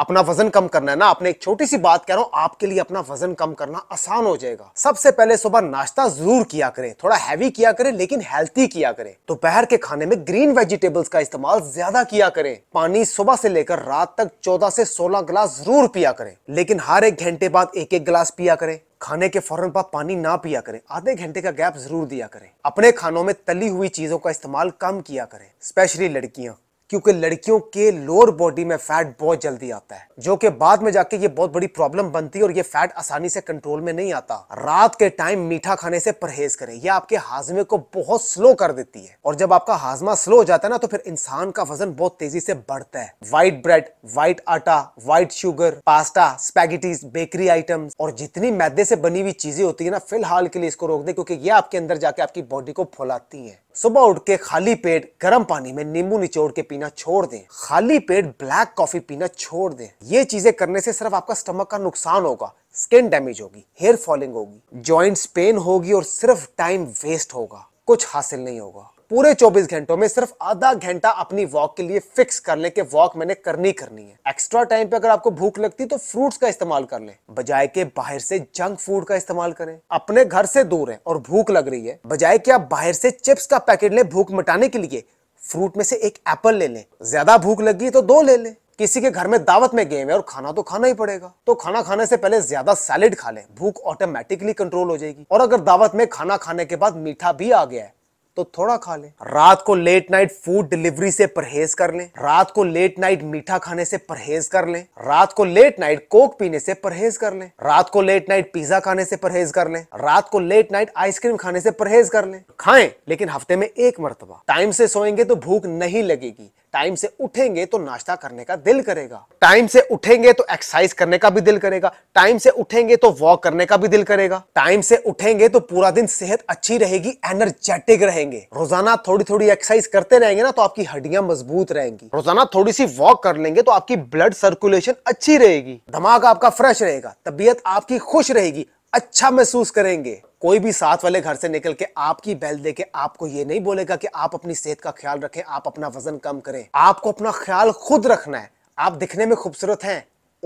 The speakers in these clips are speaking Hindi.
अपना वजन कम करना है ना आपने एक छोटी सी बात कह रहा हूं आपके लिए अपना वजन कम करना आसान हो जाएगा सबसे पहले सुबह नाश्ता जरूर किया करें थोड़ा हैवी किया करें लेकिन हेल्थी किया करें दोपहर के खाने में ग्रीन वेजिटेबल्स का इस्तेमाल ज्यादा किया करें पानी सुबह से लेकर रात तक चौदह से सोलह गिलास जरूर पिया करें लेकिन हर एक घंटे बाद एक एक गिलास पिया करें खाने के फौरन बाद पानी ना पिया करें आधे घंटे का गैप जरूर दिया करें अपने खानों में तली हुई चीजों का इस्तेमाल कम किया करें स्पेशली लड़कियां क्योंकि लड़कियों के लोअर बॉडी में फैट बहुत जल्दी आता है जो कि बाद में जाके ये बहुत बड़ी प्रॉब्लम बनती है और ये फैट आसानी से कंट्रोल में नहीं आता रात के टाइम मीठा खाने से परहेज करें ये आपके हाजमे को बहुत स्लो कर देती है और जब आपका हाजमा स्लो हो जाता है ना तो फिर इंसान का वजन बहुत तेजी से बढ़ता है व्हाइट ब्रेड व्हाइट आटा white sugar pasta spaghettis bakery item और जितनी मैदे से बनी हुई चीजें होती है ना फिलहाल के लिए इसको रोक दे क्योंकि ये आपके अंदर जाके आपकी बॉडी को फुलाती है सुबह उठ के खाली पेट गर्म पानी में नींबू निचोड़ के पीना छोड़ दें खाली पेट ब्लैक कॉफी पीना छोड़ दें ये चीजें करने से सिर्फ आपका स्टमक का नुकसान होगा स्किन डैमेज होगी हेयर फॉलिंग होगी ज्वाइंट पेन होगी और सिर्फ टाइम वेस्ट होगा कुछ हासिल नहीं होगा पूरे 24 घंटों में सिर्फ आधा घंटा अपनी वॉक के लिए फिक्स कर ले के वॉक मैंने करनी करनी है एक्स्ट्रा टाइम पे अगर आपको भूख लगती तो फ्रूट्स का इस्तेमाल कर ले बजाय के बाहर से जंक फूड का इस्तेमाल करें अपने घर से दूर है और भूख लग रही है बजाय के आप बाहर से चिप्स का पैकेट ले भूख मिटाने के लिए फ्रूट में से एक एप्पल ले लें ज्यादा भूख लगी तो दो ले लें किसी के घर में दावत में गए हैं और खाना तो खाना ही पड़ेगा तो खाना खाने से पहले ज्यादा सैलेड खा लें भूख ऑटोमेटिकली कंट्रोल हो जाएगी और अगर दावत में खाना खाने के बाद मीठा भी आ गया है तो थोड़ा खा ले रात को लेट नाइट फूड डिलीवरी से परहेज कर ले रात को लेट नाइट मीठा खाने से परहेज कर ले रात को लेट नाइट कोक पीने से परहेज कर ले रात को लेट नाइट पिज्जा खाने से परहेज कर ले रात को लेट नाइट आइसक्रीम खाने से परहेज कर ले खाएं लेकिन हफ्ते में एक मरतबा टाइम से सोएंगे तो भूख नहीं लगेगी टाइम से उठेंगे तो नाश्ता करने का दिल करेगा टाइम से उठेंगे तो एक्सरसाइज करने का भी दिल करेगा टाइम से उठेंगे तो वॉक करने का भी दिल करेगा टाइम से उठेंगे तो पूरा दिन सेहत अच्छी रहेगी एनर्जेटिक रहेंगे रोजाना थोड़ी थोड़ी एक्सरसाइज करते रहेंगे ना तो आपकी हड्डियां मजबूत रहेंगी रोजाना थोड़ी सी वॉक कर लेंगे तो आपकी ब्लड सर्कुलेशन अच्छी रहेगी दिमाग आपका फ्रेश रहेगा तबीयत आपकी खुश रहेगी अच्छा महसूस करेंगे कोई भी साथ वाले घर से निकल के आपकी बैल दे के आपको ये नहीं बोलेगा कि आप अपनी सेहत का ख्याल रखें आप अपना वजन कम करें आपको अपना ख्याल खुद रखना है आप दिखने में खूबसूरत हैं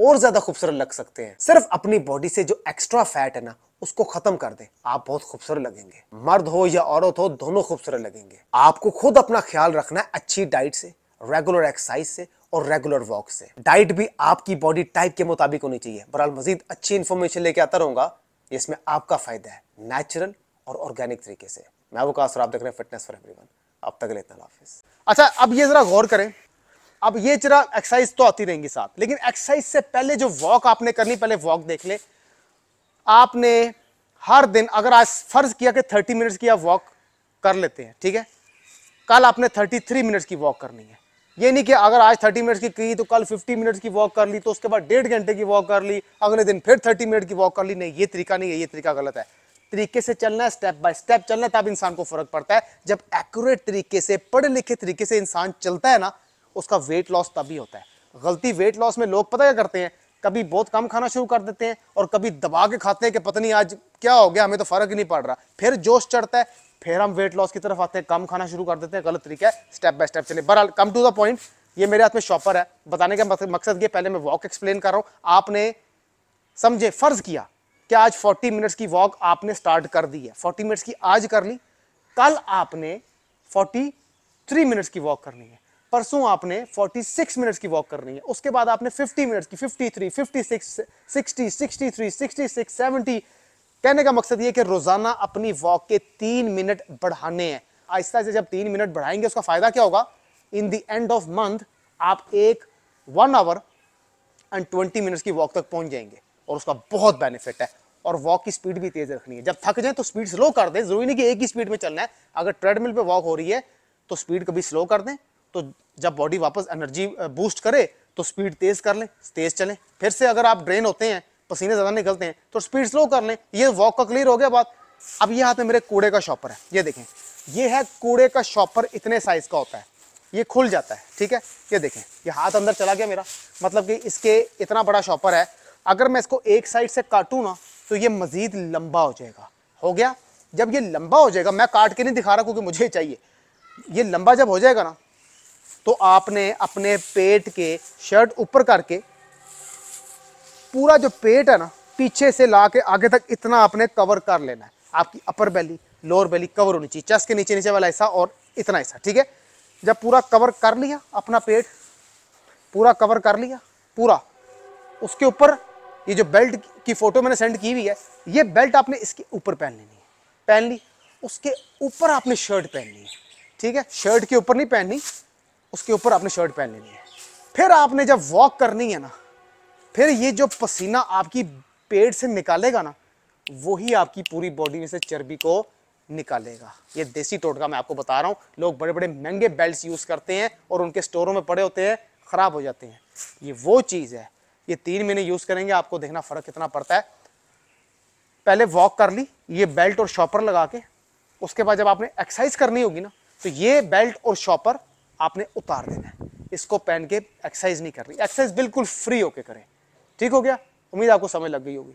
और ज्यादा खूबसूरत लग सकते हैं सिर्फ अपनी बॉडी से जो एक्स्ट्रा फैट है ना उसको खत्म कर दे आप बहुत खूबसूरत लगेंगे मर्द हो या औरत हो दोनों खूबसूरत लगेंगे आपको खुद अपना ख्याल रखना है अच्छी डाइट से रेगुलर एक्सरसाइज से और रेगुलर वॉक से डाइट भी आपकी बॉडी टाइप के मुताबिक होनी चाहिए बहरहाल मजीद अच्छी इन्फॉर्मेशन लेके आता रहूंगा इसमें आपका फ़ायदा है नेचुरल और ऑर्गेनिक तरीके से मैं वो कासर आप देख रहे हैं फिटनेस फॉर एवरीवन अब तक हैं हाफिस अच्छा अब ये ज़रा गौर करें अब ये जरा एक्सरसाइज तो आती रहेंगी साथ लेकिन एक्सरसाइज से पहले जो वॉक आपने करनी पहले वॉक देख ले आपने हर दिन अगर आज फर्ज किया कि थर्टी मिनट्स की आप वॉक कर लेते हैं ठीक है कल आपने थर्टी थ्री मिनट्स की वॉक करनी है ये नहीं कि अगर आज 30 मिनट्स की की तो कल 50 मिनट्स की वॉक कर ली तो उसके बाद डेढ़ घंटे की वॉक कर ली अगले दिन फिर 30 मिनट की वॉक कर ली नहीं ये तरीका नहीं है ये तरीका गलत है तरीके से चलना है स्टेप बाय स्टेप चलना तब इंसान को फर्क पड़ता है जब एक्यूरेट तरीके से पढ़े लिखे तरीके से इंसान चलता है ना उसका वेट लॉस तभी होता है गलती वेट लॉस में लोग पता क्या करते हैं कभी बहुत कम खाना शुरू कर देते हैं और कभी दबा के खाते हैं कि पता नहीं आज क्या हो गया हमें तो फर्क ही नहीं पड़ रहा फिर जोश चढ़ता है फिर हम वेट लॉस की तरफ आते हैं कम खाना शुरू कर देते हैं गलत तरीका है स्टेप बाय स्टेप चले बहरहाल कम टू द पॉइंट ये मेरे हाथ में शॉपर है बताने का मकसद ये पहले मैं वॉक एक्सप्लेन कर रहा हूँ आपने समझे फर्ज किया कि आज 40 मिनट्स की वॉक आपने स्टार्ट कर दी है 40 मिनट्स की आज कर ली कल आपने 43 मिनट्स की वॉक करनी है परसों आपने 46 मिनट्स की वॉक करनी है उसके बाद आपने 50 मिनट्स की 53, 56, 60, 63, 66, 70 कहने का मकसद ये कि रोजाना अपनी वॉक के तीन मिनट बढ़ाने हैं आहिस्ता आहिस्ता जब तीन मिनट बढ़ाएंगे उसका फायदा क्या होगा in the end of month आप एक one hour and twenty minutes की वॉक तक पहुंच जाएंगे और उसका बहुत बेनिफिट है और वॉक की स्पीड भी तेज रखनी है जब थक जाए तो स्पीड स्लो कर दें जरूरी नहीं कि एक ही स्पीड में चलना है अगर ट्रेडमिल पर वॉक हो रही है तो स्पीड कभी स्लो कर दें तो जब बॉडी वापस एनर्जी बूस्ट करे तो स्पीड तेज़ कर लें तेज़ चलें फिर से अगर आप ड्रेन होते हैं पसीने ज़्यादा निकलते हैं तो स्पीड स्लो कर लें ये वॉक का क्लियर हो गया बात अब ये हाथ में मेरे कूड़े का शॉपर है ये देखें ये है कूड़े का शॉपर इतने साइज का होता है ये खुल जाता है ठीक है ये देखें ये हाथ अंदर चला गया मेरा मतलब कि इसके इतना बड़ा शॉपर है अगर मैं इसको एक साइड से काटूँ ना तो ये मज़ीद लंबा हो जाएगा हो गया जब ये लंबा हो जाएगा मैं काट के नहीं दिखा रहा क्योंकि मुझे चाहिए ये लंबा जब हो जाएगा ना तो आपने अपने पेट के शर्ट ऊपर करके पूरा जो पेट है ना पीछे से ला के आगे तक इतना आपने कवर कर लेना है आपकी अपर बैली लोअर बैली कवर होनी चाहिए चेस्ट के नीचे नीचे वाला ऐसा और इतना ऐसा ठीक है जब पूरा कवर कर लिया अपना पेट पूरा कवर कर लिया पूरा उसके ऊपर ये जो बेल्ट की फ़ोटो मैंने सेंड की हुई है ये बेल्ट आपने इसके ऊपर पहन लेनी है पहन ली उसके ऊपर आपने शर्ट पहननी है ठीक है शर्ट के ऊपर नहीं पहननी उसके ऊपर आपने शर्ट पहन लेनी है फिर आपने जब वॉक करनी है ना फिर ये जो पसीना आपकी पेट से निकालेगा ना वही आपकी पूरी बॉडी में से चर्बी को निकालेगा ये देसी टोटका मैं आपको बता रहा हूँ लोग बड़े बड़े महंगे बेल्ट यूज़ करते हैं और उनके स्टोरों में पड़े होते हैं ख़राब हो जाते हैं ये वो चीज़ है ये तीन महीने यूज़ करेंगे आपको देखना फ़र्क कितना पड़ता है पहले वॉक कर ली ये बेल्ट और शॉपर लगा के उसके बाद जब आपने एक्सरसाइज करनी होगी ना तो ये बेल्ट और शॉपर आपने उतार देना है इसको पहन के एक्सरसाइज नहीं करनी एक्सरसाइज बिल्कुल फ्री होके करें ठीक हो गया उम्मीद आपको समझ लग गई होगी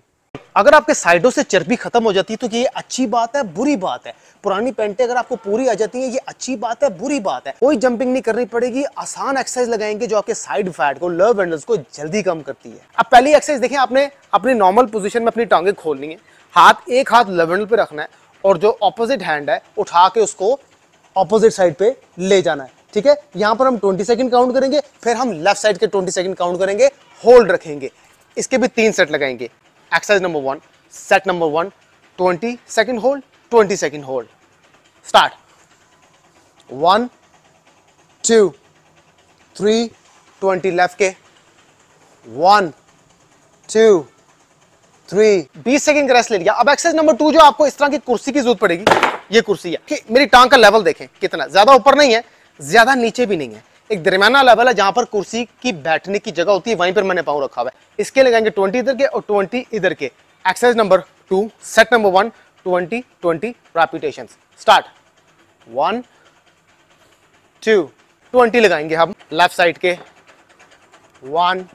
अगर आपके साइडों से चर्बी खत्म हो जाती है तो ये अच्छी बात है बुरी बात है पुरानी पेंटें अगर आपको पूरी आ जाती है ये अच्छी बात है बुरी बात है कोई जंपिंग नहीं करनी पड़ेगी आसान एक्सरसाइज लगाएंगे जो आपके साइड फैट को लव एंडल्स को जल्दी कम करती है अब पहली एक्सरसाइज देखें आपने अपनी नॉर्मल पोजिशन में अपनी टांगे खोलनी है हाथ एक हाथ लव एंडल पे रखना है और जो ऑपोजिट हैंड है उठा के उसको ऑपोजिट साइड पे ले जाना है ठीक है यहां पर हम ट्वेंटी सेकेंड काउंट करेंगे फिर हम लेफ्ट साइड के ट्वेंटी सेकेंड काउंट करेंगे होल्ड रखेंगे इसके भी तीन सेट लगाएंगे exercise number one set number one twenty second hold twenty second hold start one two three twenty left के वन टू थ्री बीस सेकेंड का रेस्ट ले लिया अब एक्सरसाइज नंबर टू जो आपको इस तरह की कुर्सी की जरूरत पड़ेगी ये कुर्सी है कि मेरी टांग का लेवल देखें कितना ज्यादा ऊपर नहीं है ज़्यादा नीचे भी नहीं है एक दरमियाना लेवल है जहाँ पर कुर्सी की बैठने की जगह होती है वहीं पर मैंने पाँव रखा हुआ है इसके लगाएंगे ट्वेंटी इधर के और ट्वेंटी इधर के exercise number two set number one twenty twenty repetition start one two twenty लगाएंगे हम लेफ्ट साइड के वन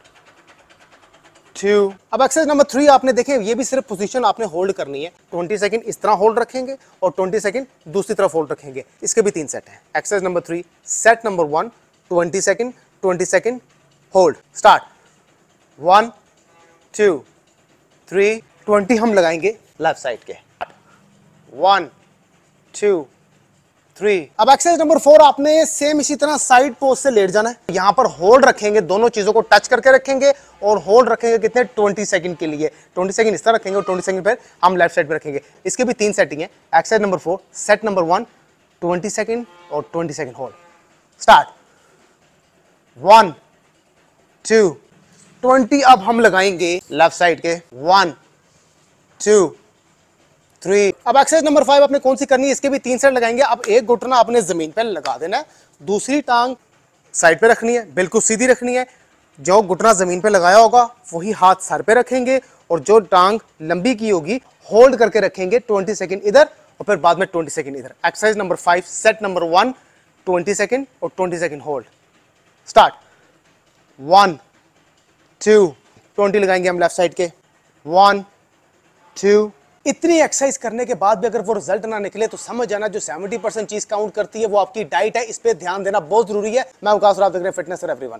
टू अब एक्सरसाइज नंबर थ्री आपने देखे ये भी सिर्फ पोजीशन आपने होल्ड करनी है ट्वेंटी सेकंड इस तरह होल्ड रखेंगे और ट्वेंटी सेकंड दूसरी तरफ होल्ड रखेंगे इसके भी तीन सेट हैं exercise number three set number one twenty second twenty second hold start one two three twenty हम लगाएंगे लेफ्ट साइड के वन टू थ्री अब एक्सरसाइज नंबर फोर आपने सेम इसी तरह साइड पोस्ट से लेट जाना है यहाँ पर होल्ड रखेंगे दोनों चीजों को टच करके रखेंगे और होल्ड रखेंगे कितने 20 सेकंड के लिए 20 सेकंड इस तरह रखेंगे और 20 सेकंड पर हम लेफ्ट साइड पर रखेंगे इसके भी तीन सेटिंग है exercise number four set number one twenty second और twenty second hold start one two twenty अब हम लगाएंगे लेफ्ट साइड के वन टू थ्री अब एक्सरसाइज नंबर फाइव आपने कौन सी करनी है इसके भी तीन सेट लगाएंगे अब एक घुटना आपने जमीन पर लगा देना है दूसरी टांग साइड पे रखनी है बिल्कुल सीधी रखनी है जो घुटना जमीन पे लगाया होगा वही हाथ सर पे रखेंगे और जो टांग लंबी की होगी होल्ड करके रखेंगे ट्वेंटी सेकेंड इधर और फिर बाद में ट्वेंटी सेकंड इधर exercise number five set number one twenty second और twenty second hold start one two twenty लगाएंगे हम लेफ्ट साइड के वन टू इतनी एक्सरसाइज करने के बाद भी अगर वो रिजल्ट ना निकले तो समझ जाना जो 70 परसेंट चीज काउंट करती है वो आपकी डाइट है इस पर ध्यान देना बहुत जरूरी है मैं विकास आप देख रहे हैं फिटनेस एवरी एवरीवन